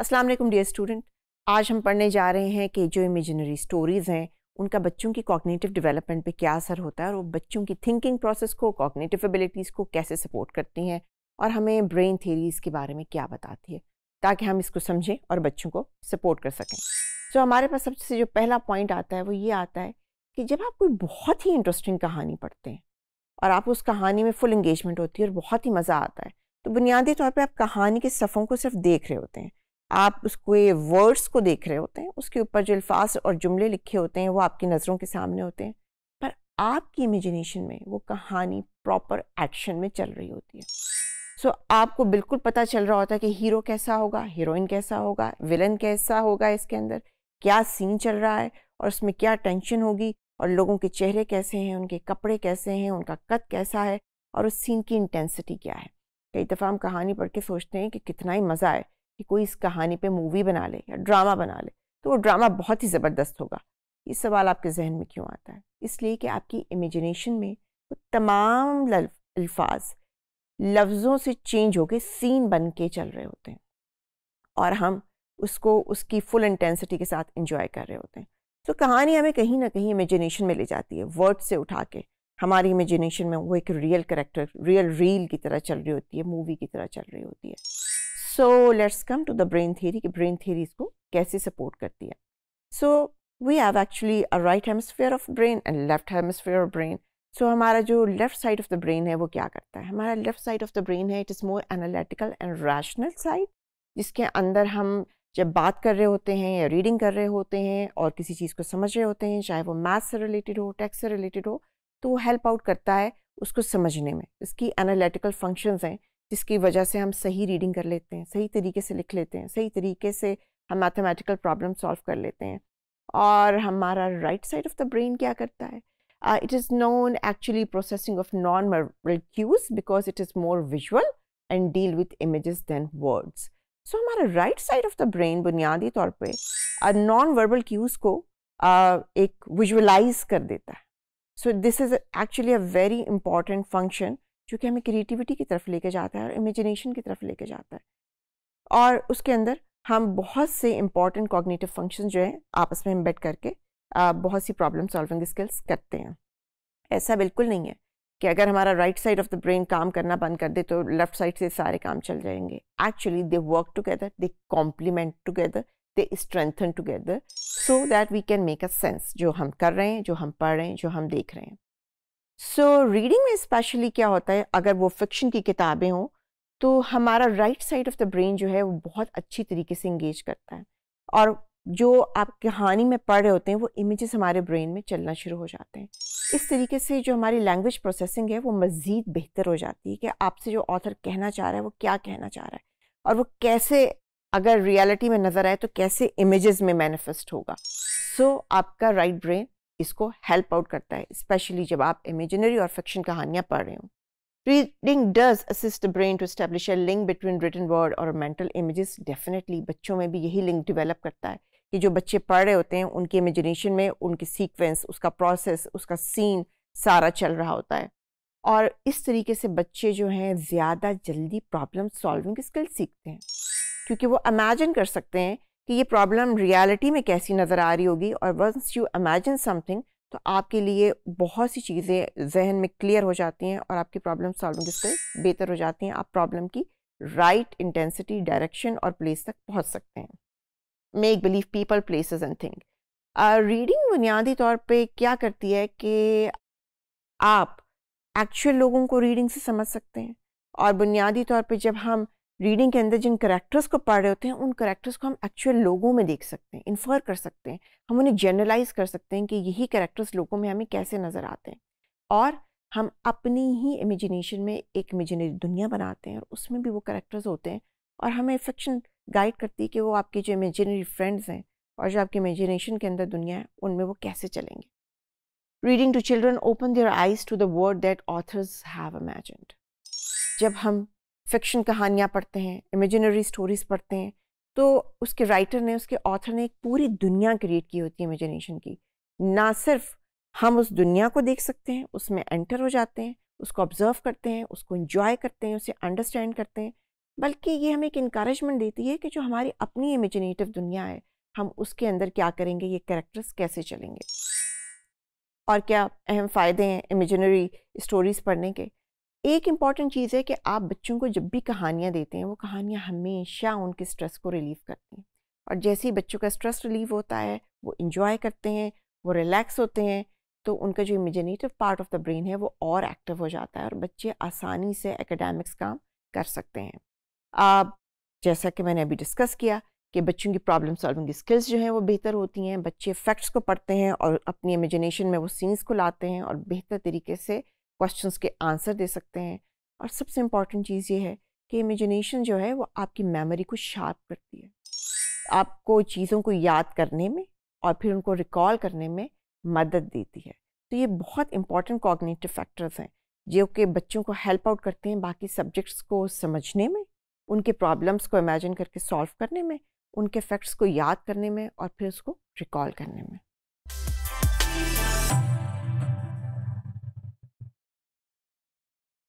अस्सलाम वालेकुम dear student आज हम पढ़ने जा रहे हैं कि जो इमेजिनरी स्टोरीज़ हैं उनका बच्चों की कॉग्निटिव डेवलपमेंट पे क्या असर होता है और वो बच्चों की थिंकिंग प्रोसेस को कॉग्निटिव एबिलिटीज़ को कैसे सपोर्ट करती हैं और हमें ब्रेन थेरीज़ के बारे में क्या बताती है ताकि हम इसको समझें और बच्चों को सपोर्ट कर सकें तो हमारे पास सबसे जो पहला पॉइंट आता है वो ये आता है कि जब आप कोई बहुत ही इंटरेस्टिंग कहानी पढ़ते हैं और आप उस कहानी में फुल इंगेजमेंट होती है और बहुत ही मज़ा आता है तो बुनियादी तौर पर आप कहानी के सफ़ों को सिर्फ देख रहे होते हैं आप उसके वर्ड्स को देख रहे होते हैं उसके ऊपर जो अल्फाज और जुमले लिखे होते हैं वो आपकी नज़रों के सामने होते हैं पर आपकी इमेजिनेशन में वो कहानी प्रॉपर एक्शन में चल रही होती है सो so, आपको बिल्कुल पता चल रहा होता है कि हीरो कैसा होगा हीरोइन कैसा होगा विलन कैसा होगा इसके अंदर क्या सीन चल रहा है और उसमें क्या टेंशन होगी और लोगों के चेहरे कैसे हैं उनके कपड़े कैसे हैं उनका कद कैसा है और उस सीन की इंटेंसिटी क्या है कई दफ़ा हम कहानी पढ़ के सोचते हैं कि कितना ही मज़ा है कि कोई इस कहानी पे मूवी बना ले या ड्रामा बना ले तो वो ड्रामा बहुत ही ज़बरदस्त होगा ये सवाल आपके जहन में क्यों आता है इसलिए कि आपकी इमेजिनेशन में वो तमाम अल्फाज लफ्ज़ों से चेंज हो के सीन बन के चल रहे होते हैं और हम उसको उसकी फुल इंटेंसिटी के साथ इंजॉय कर रहे होते हैं तो कहानी हमें कहीं ना कहीं इमेजिनेशन में ले जाती है वर्ड से उठा के हमारी इमेजिनेशन में वो एक रियल करेक्टर रियल रील की तरह चल रही होती है मूवी की तरह चल रही होती है so let's come to the brain theory कि ब्रेन थेरी इसको कैसे सपोर्ट करती है so we have actually a right hemisphere of brain and left hemisphere of brain so हमारा जो left side of the brain है वो क्या करता है हमारा left side of the brain है it is more analytical and rational side जिसके अंदर हम जब बात कर रहे होते हैं या रीडिंग कर रहे होते हैं और किसी चीज़ को समझ रहे होते हैं चाहे वो मैथ से रिलेटेड हो टेक्स से रिलेटेड हो तो वो हेल्प आउट करता है उसको समझने में इसकी एनालिटिकल फंक्शंस हैं जिसकी वजह से हम सही रीडिंग कर लेते हैं सही तरीके से लिख लेते हैं सही तरीके से हम मैथमेटिकल प्रॉब्लम सॉल्व कर लेते हैं और हमारा right side of the brain क्या करता है it is known actually processing of non verbal cues because it is more visual and deal with image than words so हमारा right side of the brain बुनियादी तौर पर non verbal cues को uh, एक visualize कर देता है so this is actually a very important function जो कि हमें क्रिएटिविटी की तरफ लेके जाता है और इमेजिनेशन की तरफ लेके जाता है और उसके अंदर हम बहुत से इम्पॉर्टेंट कॉग्निटिव फंक्शन जो हैं आपस में इम्बेट करके बहुत सी प्रॉब्लम सॉल्विंग स्किल्स करते हैं ऐसा बिल्कुल नहीं है कि अगर हमारा right side of the brain काम करना बंद कर दे तो लेफ्ट साइड से सारे काम चल जाएंगे actually they work together they complement together they strengthen together so that we can make a sense जो हम कर रहे हैं जो हम पढ़ रहे हैं जो हम देख रहे हैं सो so, रीडिंग में स्पेशली क्या होता है अगर वो फिक्शन की किताबें हों तो हमारा right side of the brain जो है वो बहुत अच्छी तरीके से इंगेज करता है और जो आप कहानी में पढ़ रहे होते हैं वो इमेजेस हमारे ब्रेन में चलना शुरू हो जाते हैं इस तरीके से जो हमारी लैंग्वेज प्रोसेसिंग है वो मज़ीद बेहतर हो जाती है कि आपसे जो ऑथर कहना चाह रहा है वो क्या कहना चाह रहा है और वो कैसे अगर रियलिटी में नज़र आए तो कैसे इमेजेस में मैनिफेस्ट होगा सो so, आपका राइट right ब्रेन इसको हेल्प आउट करता है स्पेशली जब आप इमेजिनरी और फिक्शन कहानियाँ पढ़ रहे हो reading does assist brain to establish a link between written word और मेंटल इमेजेस डेफिनेटली बच्चों में भी यही लिंक डिवेलप करता है कि जो बच्चे पढ़ रहे होते हैं उनकी इमेजिनेशन में उनकी सीक्वेंस उसका प्रोसेस उसका सीन सारा चल रहा होता है और इस तरीके से बच्चे जो हैं ज़्यादा जल्दी प्रॉब्लम सॉल्विंग स्किल सीखते हैं क्योंकि वो इमेजिन कर सकते हैं कि ये प्रॉब्लम रियलिटी में कैसी नज़र आ रही होगी और वंस यू इमेजिन समथिंग तो आपके लिए बहुत सी चीज़ें जहन में क्लियर हो जाती हैं और आपकी प्रॉब्लम सॉल्विंग स्किल्स बेहतर हो जाती हैं आप प्रॉब्लम की राइट इंटेंसिटी डायरेक्शन और प्लेस तक पहुँच सकते हैं make believe people places and thing reading बुनियादी तौर पे क्या करती है कि आप एक्चुअल लोगों को रीडिंग से समझ सकते हैं और बुनियादी तौर पे जब हम रीडिंग के अंदर जिन करेक्टर्स को पढ़ रहे होते हैं उन करेक्टर्स को हम एक्चुअल लोगों में देख सकते हैं इन्फर कर सकते हैं हम उन्हें जनरलाइज कर सकते हैं कि यही करेक्टर्स लोगों में हमें कैसे नज़र आते हैं और हम अपनी ही इमेजिनेशन में एक इमेजिनरी दुनिया बनाते हैं और उसमें भी वो करेक्टर्स होते हैं और हमें फिक्शन गाइड करती है कि वो आपके जो इमेजिनरी फ्रेंड्स हैं और जो आपकी इमेजिनेशन के अंदर दुनिया है उनमें वो कैसे चलेंगे reading to children open their eyes to the world that authors have imagined जब हम फिक्शन कहानियाँ पढ़ते हैं इमेजिनरी स्टोरीज पढ़ते हैं तो उसके राइटर ने उसके ऑथर ने एक पूरी दुनिया क्रिएट की होती है इमेजिनेशन की ना सिर्फ हम उस दुनिया को देख सकते हैं उसमें एंटर हो जाते हैं उसको ऑब्ज़र्व करते हैं उसको इन्जॉय करते हैं उसे अंडरस्टैंड करते हैं बल्कि ये हमें एक इंक्रेजमेंट देती है कि जो हमारी अपनी इमेजिनेटिव दुनिया है हम उसके अंदर क्या करेंगे ये करेक्टर्स कैसे चलेंगे और क्या अहम फ़ायदे हैं इमेजिनरी स्टोरीज़ पढ़ने के एक इम्पॉर्टेंट चीज़ है कि आप बच्चों को जब भी कहानियाँ देते हैं वो कहानियाँ हमेशा उनके स्ट्रेस को रिलीव करती हैं और जैसे ही बच्चों का स्ट्रेस रिलीव होता है वो इन्जॉय करते हैं वो रिलैक्स होते हैं तो उनका जो imaginative part of the brain है वो और एक्टिव हो जाता है और बच्चे आसानी से एकेडमिक्स काम कर सकते हैं आप जैसा कि मैंने अभी डिस्कस किया कि बच्चों की प्रॉब्लम सॉल्विंग स्किल्स जो हैं वो बेहतर होती हैं बच्चे फैक्ट्स को पढ़ते हैं और अपनी इमेजिनेशन में वो सीन्स को लाते हैं और बेहतर तरीके से क्वेश्चंस के आंसर दे सकते हैं और सबसे इम्पॉर्टेंट चीज़ ये है कि इमेजिनेशन जो है वो आपकी मेमोरी को शार्प करती है आपको चीज़ों को याद करने में और फिर उनको रिकॉल करने में मदद देती है तो ये बहुत इंपॉर्टेंट कॉग्निटिव फैक्टर्स हैं जो कि बच्चों को हेल्प आउट करते हैं बाकी सब्जेक्ट्स को समझने में उनके प्रॉब्लम्स को इमेजिन करके सॉल्व करने में उनके फैक्ट्स को याद करने में और फिर उसको रिकॉल करने में